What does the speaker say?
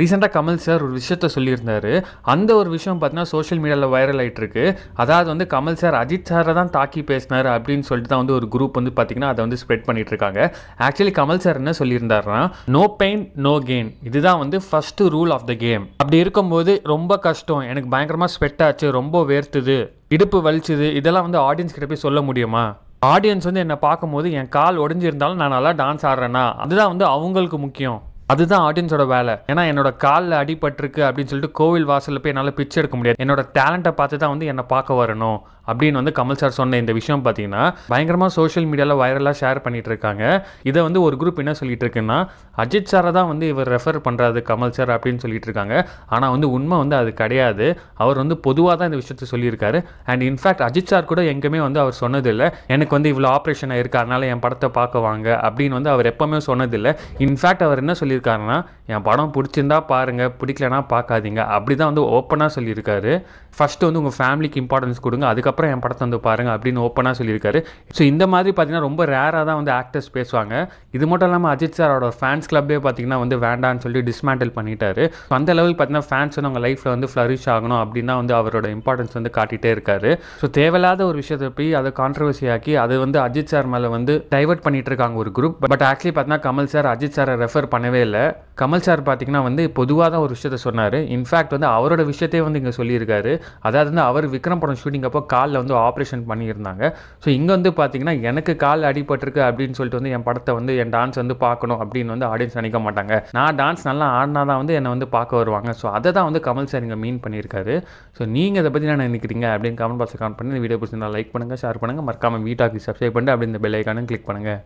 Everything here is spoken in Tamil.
ரீசெண்டாக கமல் சார் ஒரு விஷயத்த சொல்லியிருந்தார் அந்த ஒரு விஷயம் பார்த்தீங்கன்னா சோஷியல் மீடியாவில் வைரல் ஆகிட்டுருக்கு அதாவது வந்து கமல் சார் அஜித் சாரை தான் தாக்கி பேசினார் அப்படின்னு சொல்லிட்டு தான் வந்து ஒரு குரூப் வந்து பார்த்தீங்கன்னா அதை வந்து ஸ்ப்ரெட் பண்ணிட்டு இருக்காங்க ஆக்சுவலி கமல் சார் என்ன சொல்லியிருந்தாருனா நோ பெயின் நோ கெயின் இதுதான் வந்து first rule of the game அப்படி இருக்கும்போது ரொம்ப கஷ்டம் எனக்கு பயங்கரமாக ஸ்வெட் ஆச்சு ரொம்ப வேர்த்துது இடுப்பு வலிச்சுது இதெல்லாம் வந்து ஆடியன்ஸ் கிட்ட போய் சொல்ல முடியுமா ஆடியன்ஸ் வந்து என்னை பார்க்கும்போது என் கால் உடஞ்சிருந்தாலும் நான் நல்லா டான்ஸ் ஆடுறேன்னா அதுதான் வந்து அவங்களுக்கு முக்கியம் அதுதான் ஆடியன்ஸோட வேலை ஏன்னா என்னோட காலில் அடிபட்டிருக்கு அப்படின்னு சொல்லிட்டு கோவில் வாசலில் போய் என்னால் பிச்சை எடுக்க முடியாது என்னோட டேலண்ட்டை பார்த்து தான் வந்து என்னை பார்க்க வரணும் அப்படின்னு வந்து கமல் சார் சொன்ன இந்த விஷயம் பார்த்தீங்கன்னா பயங்கரமாக சோஷியல் மீடியாவில் வைரலாக ஷேர் பண்ணிட்டு இருக்காங்க இதை வந்து ஒரு குரூப் என்ன சொல்லிட்டு இருக்குன்னா அஜித் சாரை தான் வந்து இவர் ரெஃபர் பண்ணுறாரு கமல் சார் அப்படின்னு சொல்லிட்டு இருக்காங்க ஆனால் வந்து உண்மை வந்து அது கிடையாது அவர் வந்து பொதுவாக தான் இந்த விஷயத்தை சொல்லியிருக்காரு அண்ட் இன்ஃபேக்ட் அஜித் சார் கூட எங்கேயுமே வந்து அவர் சொன்னதில்லை எனக்கு வந்து இவ்வளோ ஆப்ரேஷன் ஆயிருக்கு என் படத்தை பார்க்க வாங்க அப்படின்னு வந்து அவர் எப்போவுமே சொன்னதில்லை இன்ஃபேக்ட் அவர் என்ன சொல்லியிருக்காருன்னா என் படம் பிடிச்சிருந்தா பாருங்கள் பிடிக்கலனா பார்க்காதீங்க அப்படி தான் வந்து ஓப்பனாக சொல்லியிருக்காரு ஃபஸ்ட்டு வந்து உங்கள் ஃபேமிலிக்கு இம்பார்ட்டன்ஸ் கொடுங்க அதுக்கப்புறம் அதுக்கப்புறம் என் படத்தை வந்து பாருங்கள் அப்படின்னு ஓப்பனாக சொல்லியிருக்காரு ஸோ இந்த மாதிரி பார்த்தீங்கன்னா ரொம்ப ரேராக தான் வந்து ஆக்டர்ஸ் பேசுவாங்க இது மட்டும் இல்லாமல் அஜித் சாரோட ஃபேன்ஸ் கிளப்பே பார்த்தீங்கன்னா வந்து வேண்டான்னு சொல்லி டிஸ்மேண்டில் பண்ணிட்டாரு அந்த லெவல் பார்த்தீங்கன்னா ஃபேன்ஸ் வந்து அவங்க லைஃப்பில் வந்து ஃப்ளரிஷ் ஆகணும் அப்படின்னா வந்து அவரோட இம்பார்ட்டன்ஸ் வந்து காட்டிகிட்டே இருக்காரு ஸோ தேவையில்லாத ஒரு விஷயத்தை போய் அதை கான்ட்ரவர்சி ஆக்கி அது வந்து அஜித் சார் மேலே வந்து டைவெர்ட் பண்ணிட்டு இருக்காங்க ஒரு குரூப் பட் ஆக்சுவலி பார்த்தீங்கன்னா கமல் சார் அஜித் சாரை ரெஃபர் பண்ணவே இல்லை கமல் சார் பார்த்தீங்கன்னா வந்து பொதுவாக தான் ஒரு விஷயத்த சொன்னார் இன்ஃபேக்ட் வந்து அவரோட விஷயத்தையே வந்து இங்கே சொல்லியிருக்காரு அதாவது வந்து அவர் விக்ரம் படம் ஷூட்டிங் அப்போ காலில் வந்து ஆப்ரேஷன் பண்ணியிருந்தாங்க ஸோ இங்கே வந்து பார்த்தீங்கன்னா எனக்கு கால் அடிபட்டிருக்கு அப்படின்னு சொல்லிட்டு வந்து என் படத்தை வந்து என் டான்ஸ் வந்து பார்க்கணும் அப்படின்னு வந்து ஆடியன்ஸ் நினைக்க மாட்டாங்க நான் டான்ஸ் நல்லா ஆடினா தான் வந்து என்னை வந்து பார்க்க வருவாங்க ஸோ அதை தான் வந்து கமல் சார் இங்கே மீன் பண்ணியிருக்காரு ஸோ நீங்கள் இதை பற்றி என்ன நினைக்கிறீங்க அப்படின்னு கமெண்ட் பாக்ஸில் கமெண்ட் பண்ணி வீடியோ பிடிச்சிருந்தா லைக் பண்ணுங்கள் ஷேர் பண்ணுங்கள் மறக்காமல் வீட்டாக்கு சப்ஸ்கிரைப் பண்ணிட்டு அப்படி இந்த பெல் ஐக்கானும் கிளிக் பண்ணுங்கள்